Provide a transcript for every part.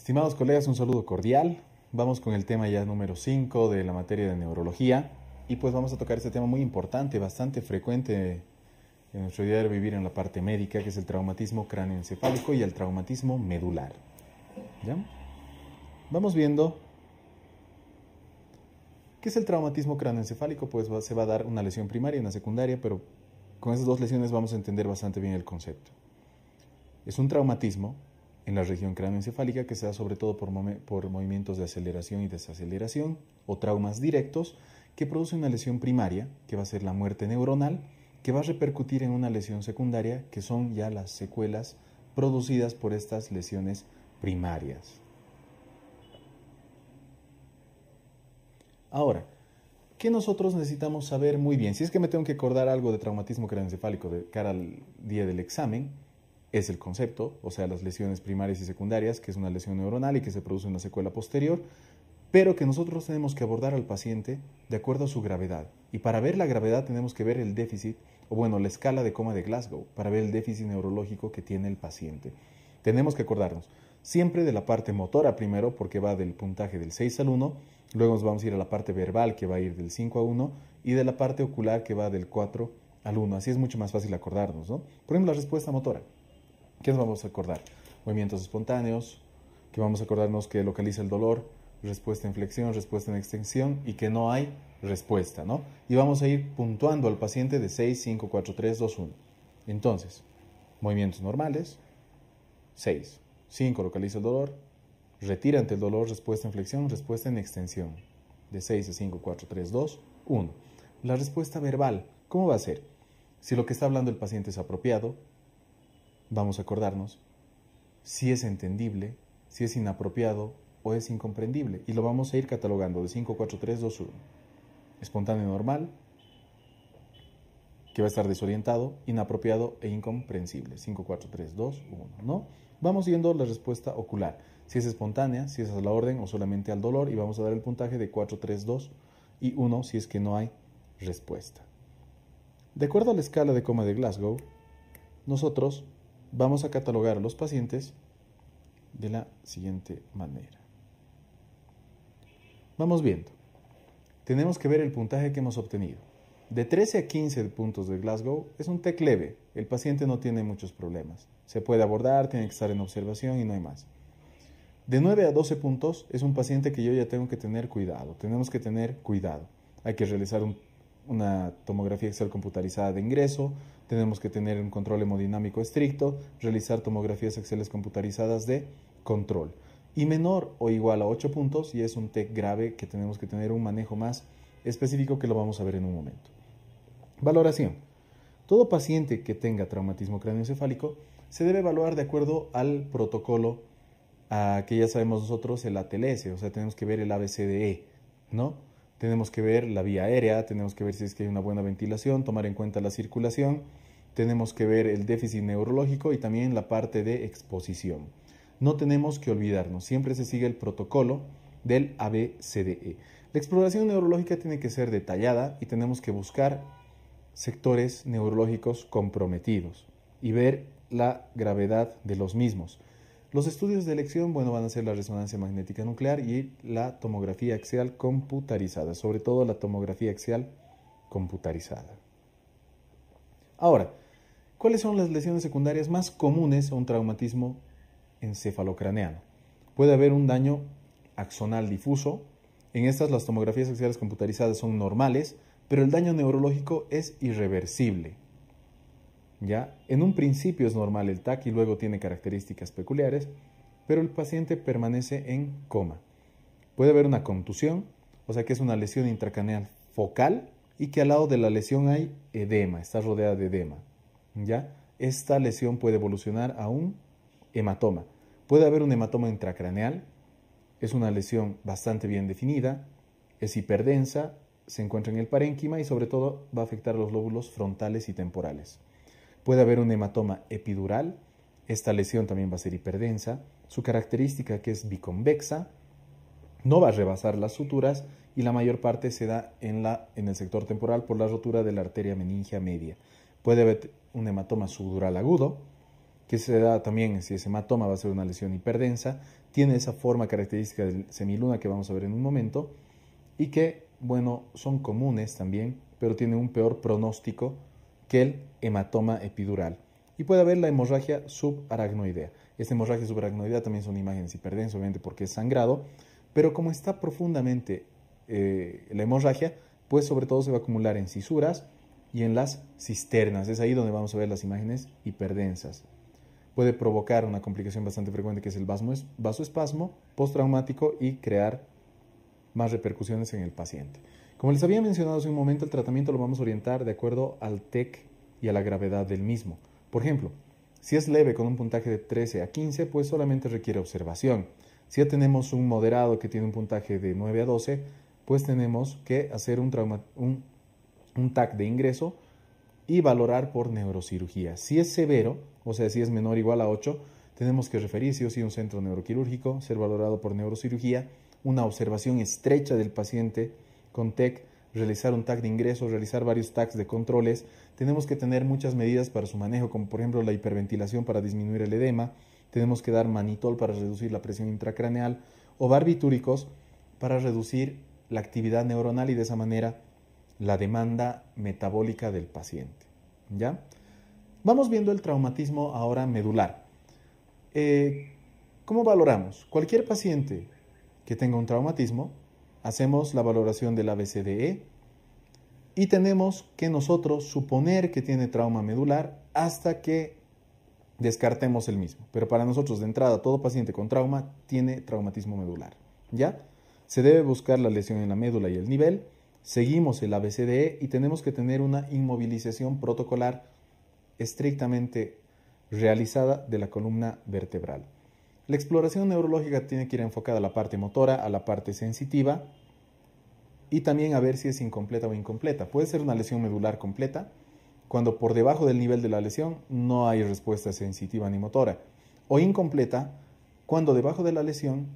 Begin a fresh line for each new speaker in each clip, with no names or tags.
Estimados colegas, un saludo cordial. Vamos con el tema ya número 5 de la materia de neurología y pues vamos a tocar este tema muy importante, bastante frecuente en nuestro día de vivir en la parte médica, que es el traumatismo cráneoencefálico y el traumatismo medular. Vamos viendo ¿Qué es el traumatismo cráneoencefálico? Pues se va a dar una lesión primaria y una secundaria, pero con esas dos lesiones vamos a entender bastante bien el concepto. Es un traumatismo en la región craneoencefálica, que se da sobre todo por, movimientos de aceleración y desaceleración o traumas directos, que produce una lesión primaria, que va a ser la muerte neuronal, que va a repercutir en una lesión secundaria, que son ya las secuelas producidas por estas lesiones primarias. Ahora, ¿qué nosotros necesitamos saber muy bien? Si es que me tengo que acordar algo de traumatismo craneoencefálico de cara al día del examen, es el concepto, o sea, las lesiones primarias y secundarias, que es una lesión neuronal y que se produce en la secuela posterior, pero que nosotros tenemos que abordar al paciente de acuerdo a su gravedad. Y para ver la gravedad tenemos que ver el déficit, o bueno, la escala de coma de Glasgow, para ver el déficit neurológico que tiene el paciente. Tenemos que acordarnos siempre de la parte motora primero, porque va del puntaje del 6 al 1, luego nos vamos a ir a la parte verbal, que va a ir del 5 a 1, y de la parte ocular, que va del 4 al 1. Así es mucho más fácil acordarnos, ¿no? Por ejemplo, la respuesta motora. ¿Qué nos vamos a acordar? Movimientos espontáneos, que vamos a acordarnos que localiza el dolor, respuesta en flexión, respuesta en extensión y que no hay respuesta, ¿no? Y vamos a ir puntuando al paciente de 6, 5, 4, 3, 2, 1. Entonces, movimientos normales, 6, 5 localiza el dolor, retira ante el dolor, respuesta en flexión, respuesta en extensión, de 6 a 5, 4, 3, 2, 1. La respuesta verbal, ¿cómo va a ser? Si lo que está hablando el paciente es apropiado, vamos a acordarnos, si es entendible, si es inapropiado o es incomprendible. Y lo vamos a ir catalogando de 5, 4, 3, 2, 1. Espontáneo normal, que va a estar desorientado, inapropiado e incomprensible. 5, 4, 3, 2, 1, ¿no? Vamos viendo la respuesta ocular. Si es espontánea, si es a la orden o solamente al dolor. Y vamos a dar el puntaje de 4, 3, 2 y 1 si es que no hay respuesta. De acuerdo a la escala de coma de Glasgow, nosotros vamos a catalogar a los pacientes de la siguiente manera. Vamos viendo. Tenemos que ver el puntaje que hemos obtenido. De 13 a 15 puntos de Glasgow es un TEC leve. El paciente no tiene muchos problemas. Se puede abordar, tiene que estar en observación y no hay más. De 9 a 12 puntos es un paciente que yo ya tengo que tener cuidado. Tenemos que tener cuidado. Hay que realizar un una tomografía axial computarizada de ingreso, tenemos que tener un control hemodinámico estricto, realizar tomografías axiales computarizadas de control. Y menor o igual a 8 puntos, y es un TEC grave que tenemos que tener un manejo más específico que lo vamos a ver en un momento. Valoración. Todo paciente que tenga traumatismo cráneoencefálico se debe evaluar de acuerdo al protocolo que ya sabemos nosotros, el ATLS, o sea, tenemos que ver el ABCDE, ¿no? Tenemos que ver la vía aérea, tenemos que ver si es que hay una buena ventilación, tomar en cuenta la circulación, tenemos que ver el déficit neurológico y también la parte de exposición. No tenemos que olvidarnos, siempre se sigue el protocolo del ABCDE. La exploración neurológica tiene que ser detallada y tenemos que buscar sectores neurológicos comprometidos y ver la gravedad de los mismos. Los estudios de elección, bueno, van a ser la resonancia magnética nuclear y la tomografía axial computarizada, sobre todo la tomografía axial computarizada. Ahora, ¿cuáles son las lesiones secundarias más comunes a un traumatismo encefalocraneano? Puede haber un daño axonal difuso. En estas las tomografías axiales computarizadas son normales, pero el daño neurológico es irreversible. ¿ya? En un principio es normal el TAC y luego tiene características peculiares, pero el paciente permanece en coma. Puede haber una contusión, o sea que es una lesión intracraneal focal y que al lado de la lesión hay edema, está rodeada de edema, ¿ya? Esta lesión puede evolucionar a un hematoma. Puede haber un hematoma intracraneal, es una lesión bastante bien definida, es hiperdensa, se encuentra en el parénquima y sobre todo va a afectar los lóbulos frontales y temporales. Puede haber un hematoma epidural, esta lesión también va a ser hiperdensa, su característica que es biconvexa, no va a rebasar las suturas y la mayor parte se da en, la, en el sector temporal por la rotura de la arteria meningia media. Puede haber un hematoma subdural agudo, que se da también, si ese hematoma va a ser una lesión hiperdensa, tiene esa forma característica de semiluna que vamos a ver en un momento, y que, bueno, son comunes también, pero tiene un peor pronóstico que el hematoma epidural. Y puede haber la hemorragia subaracnoidea. Esta hemorragia subaracnoidea también son imágenes hiperdensas, obviamente porque es sangrado, pero como está profundamente eh, la hemorragia, pues sobre todo se va a acumular en cisuras y en las cisternas. Es ahí donde vamos a ver las imágenes hiperdensas. Puede provocar una complicación bastante frecuente que es el vasoespasmo postraumático y crear más repercusiones en el paciente. Como les había mencionado hace un momento, el tratamiento lo vamos a orientar de acuerdo al TEC y a la gravedad del mismo. Por ejemplo, si es leve con un puntaje de 13 a 15, pues solamente requiere observación. Si ya tenemos un moderado que tiene un puntaje de 9 a 12, pues tenemos que hacer un, TAC e de ingreso y valorar por neurocirugía. Si es severo, o sea, si es menor o igual a 8, tenemos que referir si o sí a un centro neuroquirúrgico, ser valorado por neurocirugía, una observación estrecha del paciente, con TEC, realizar un tag de ingreso, realizar varios tags de controles, tenemos que tener muchas medidas para su manejo, como por ejemplo la hiperventilación para disminuir el edema, tenemos que dar manitol para reducir la presión intracraneal o barbitúricos para reducir la actividad neuronal y de esa manera la demanda metabólica del paciente. ¿Ya? Vamos viendo el traumatismo ahora medular. Eh, ¿Cómo valoramos? Cualquier paciente que tenga un traumatismo hacemos la valoración del ABCDE y tenemos que nosotros suponer que tiene trauma medular hasta que descartemos el mismo. Pero para nosotros de entrada todo paciente con trauma tiene traumatismo medular, ¿ya? Se debe buscar la lesión en la médula y el nivel, seguimos el ABCDE y tenemos que tener una inmovilización protocolar estrictamente realizada de la columna vertebral. La exploración neurológica tiene que ir enfocada a la parte motora, a la parte sensitiva y también a ver si es incompleta o incompleta. Puede ser una lesión medular completa cuando por debajo del nivel de la lesión no hay respuesta sensitiva ni motora o incompleta cuando debajo de la lesión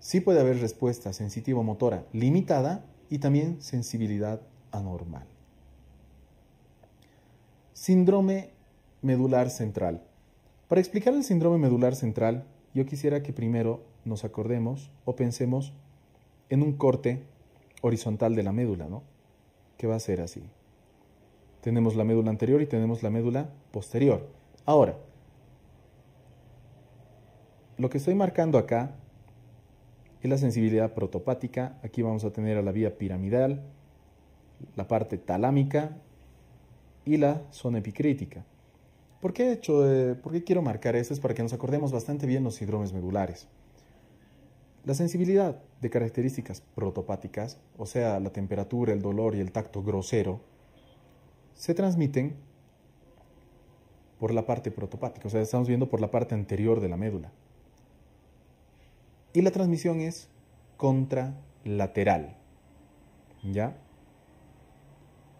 sí puede haber respuesta sensitiva o motora limitada y también sensibilidad anormal. Síndrome medular central. Para explicar el síndrome medular central, yo quisiera que primero nos acordemos o pensemos en un corte horizontal de la médula, ¿no? Que va a ser así. Tenemos la médula anterior y tenemos la médula posterior. Ahora, lo que estoy marcando acá es la sensibilidad protopática. Aquí vamos a tener a la vía piramidal, la parte talámica y la zona epicrítica. ¿Por qué, hecho, eh, quiero marcar esto? Es para que nos acordemos bastante bien los síndromes medulares. La sensibilidad de características protopáticas, o sea, la temperatura, el dolor y el tacto grosero, se transmiten por la parte protopática, o sea, estamos viendo por la parte anterior de la médula. Y la transmisión es contralateral. ¿Ya?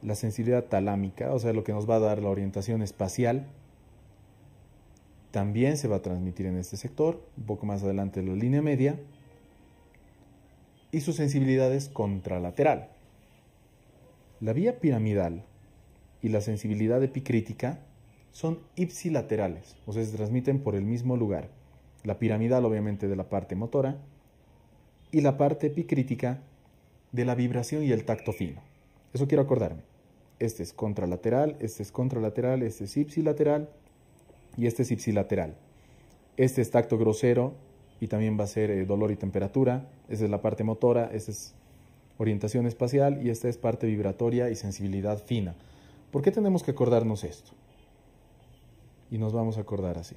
La sensibilidad talámica, o sea, lo que nos va a dar la orientación espacial, también se va a transmitir en este sector, un poco más adelante la línea media, y su sensibilidad es contralateral. La vía piramidal y la sensibilidad epicrítica son ipsilaterales, o sea, se transmiten por el mismo lugar. La piramidal obviamente de la parte motora y la parte epicrítica de la vibración y el tacto fino. Eso quiero acordarme. Este es contralateral, este es contralateral, este es ipsilateral, y este es ipsilateral. Este es tacto grosero y también va a ser eh, dolor y temperatura. Esta es la parte motora, esta es orientación espacial y esta es parte vibratoria y sensibilidad fina. ¿Por qué tenemos que acordarnos esto? Y nos vamos a acordar así.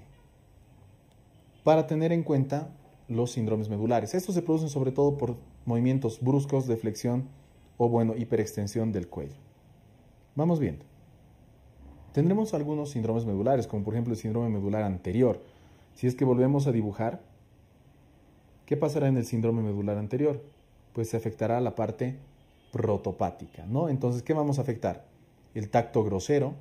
Para tener en cuenta los síndromes medulares. Estos se producen sobre todo por movimientos bruscos de flexión o, bueno, hiperextensión del cuello. Vamos viendo tendremos algunos síndromes medulares, como por ejemplo el síndrome medular anterior. Si es que volvemos a dibujar, ¿qué pasará en el síndrome medular anterior? Pues se afectará la parte protopática, ¿no? Entonces, ¿qué vamos a afectar? El tacto grosero,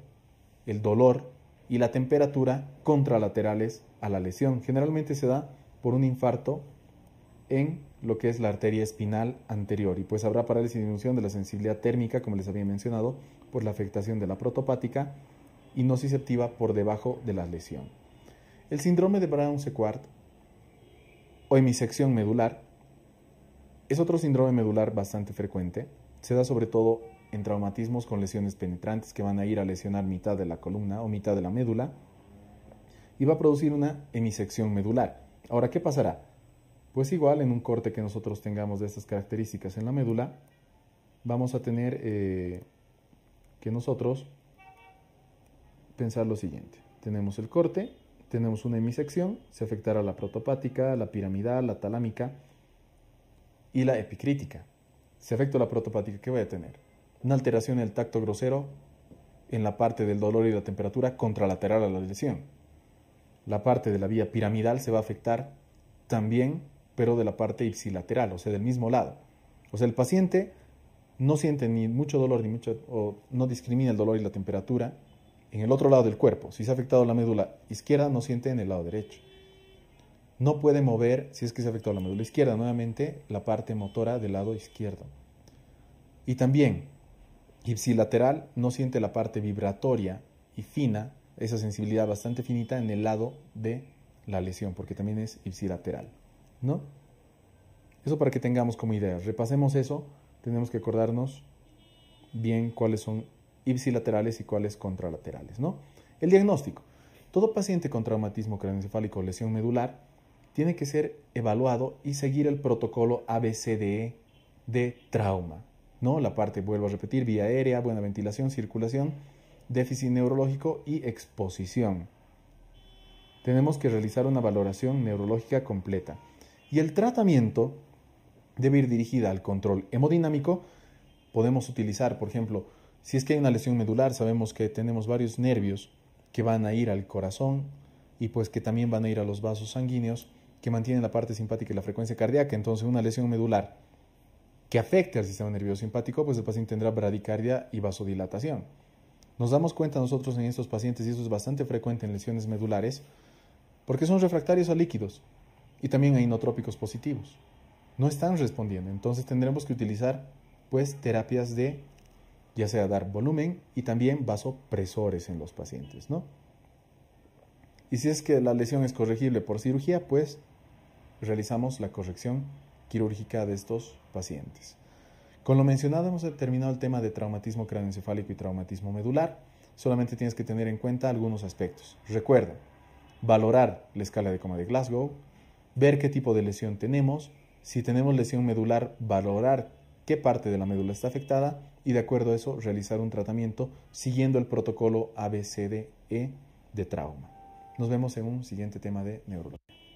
el dolor y la temperatura contralaterales a la lesión. Generalmente se da por un infarto en lo que es la arteria espinal anterior y pues habrá parálisis y disminución de la sensibilidad térmica, como les había mencionado, por la afectación de la protopática y nociceptiva por debajo de la lesión. El síndrome de brown sequart o hemisección medular es otro síndrome medular bastante frecuente. Se da sobre todo en traumatismos con lesiones penetrantes que van a ir a lesionar mitad de la columna o mitad de la médula y va a producir una hemisección medular. Ahora, ¿qué pasará? Pues igual en un corte que nosotros tengamos de estas características en la médula, vamos a tener eh, que nosotros pensar lo siguiente. Tenemos el corte, tenemos una hemisección, se afectará la protopática, la piramidal, la talámica y la epicrítica. Se afectó la protopática, ¿qué voy a tener? Una alteración en el tacto grosero en la parte del dolor y la temperatura contralateral a la lesión. La parte de la vía piramidal se va a afectar también, pero de la parte ipsilateral, o sea, del mismo lado. O sea, el paciente no siente ni mucho dolor ni mucho, o no discrimina el dolor y la temperatura, en el otro lado del cuerpo. Si se ha afectado la médula izquierda, no siente en el lado derecho. No puede mover, si es que se ha afectado la médula izquierda, nuevamente la parte motora del lado izquierdo. Y también, ipsilateral no siente la parte vibratoria y fina, esa sensibilidad bastante finita en el lado de la lesión, porque también es ipsilateral. ¿No? Eso para que tengamos como idea. Repasemos eso, tenemos que acordarnos bien cuáles son ipsilaterales y cuáles contralaterales. ¿no? El diagnóstico. Todo paciente con traumatismo craneoencefálico o lesión medular tiene que ser evaluado y seguir el protocolo ABCDE de trauma. ¿no? La parte, vuelvo a repetir, vía aérea, buena ventilación, circulación, déficit neurológico y exposición. Tenemos que realizar una valoración neurológica completa. Y el tratamiento debe ir dirigida al control hemodinámico. Podemos utilizar, por ejemplo, si es que hay una lesión medular, sabemos que tenemos varios nervios que van a ir al corazón y pues que también van a ir a los vasos sanguíneos que mantienen la parte simpática y la frecuencia cardíaca. Entonces, una lesión medular que afecte al sistema nervioso simpático, pues el paciente tendrá bradicardia y vasodilatación. Nos damos cuenta nosotros en estos pacientes, y eso es bastante frecuente en lesiones medulares, porque son refractarios a líquidos y también a inotrópicos positivos. No están respondiendo, entonces tendremos que utilizar pues terapias de ya sea dar volumen y también vasopresores en los pacientes, ¿no? Y si es que la lesión es corregible por cirugía, pues realizamos la corrección quirúrgica de estos pacientes. Con lo mencionado hemos terminado el tema de traumatismo craneoencefálico y traumatismo medular. Solamente tienes que tener en cuenta algunos aspectos. Recuerda, valorar la escala de coma de Glasgow, ver qué tipo de lesión tenemos, si tenemos lesión medular, valorar qué parte de la médula está afectada y de acuerdo a eso realizar un tratamiento siguiendo el protocolo ABCDE de trauma. Nos vemos en un siguiente tema de neurología.